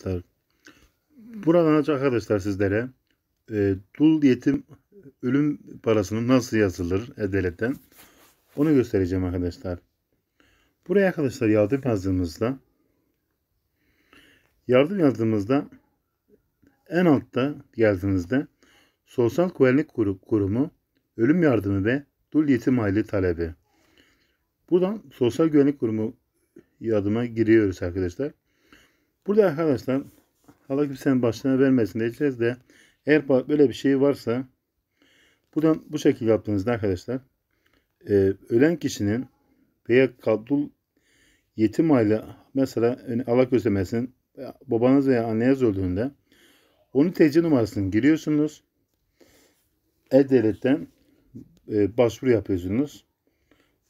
arkadaşlar. Buradan arkadaşlar sizlere e, dul yetim ölüm parasının nasıl yazılır e-devletten onu göstereceğim arkadaşlar. Buraya arkadaşlar yardım yazdığımızda yardım yazdığımızda en altta geldiğinizde Sosyal Güvenlik Kurumu Ölüm Yardımı ve Dul Yetim Aile Talebi. Buradan Sosyal Güvenlik Kurumu yardıma giriyoruz arkadaşlar. Burada arkadaşlar Allah kimsenin başına vermesin diyeceğiz de eğer böyle bir şey varsa buradan bu şekilde yaptığınızda arkadaşlar e, ölen kişinin veya kadul yetim aile mesela Allah göstermesin e, babanız veya anneniz öldüğünde onun TC numarasını giriyorsunuz. E-Devlet'ten e, başvuru yapıyorsunuz.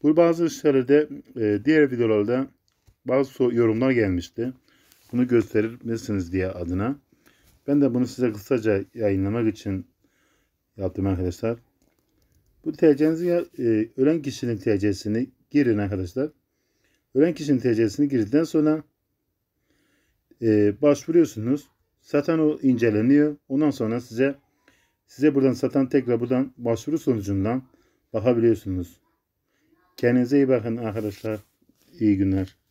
Bu bazı işlerde e, diğer videolarda bazı yorumlar gelmişti bunu gösterir misiniz diye adına. Ben de bunu size kısaca yayınlamak için yaptım arkadaşlar. Bu TC'nizi e, ölen kişinin TC'sini girin arkadaşlar. Ölen kişinin TC'sini girdikten sonra e, başvuruyorsunuz. Satan o inceleniyor. Ondan sonra size size buradan satan tekrar buradan başvuru sonucundan bakabiliyorsunuz. Kendinize iyi bakın arkadaşlar. İyi günler.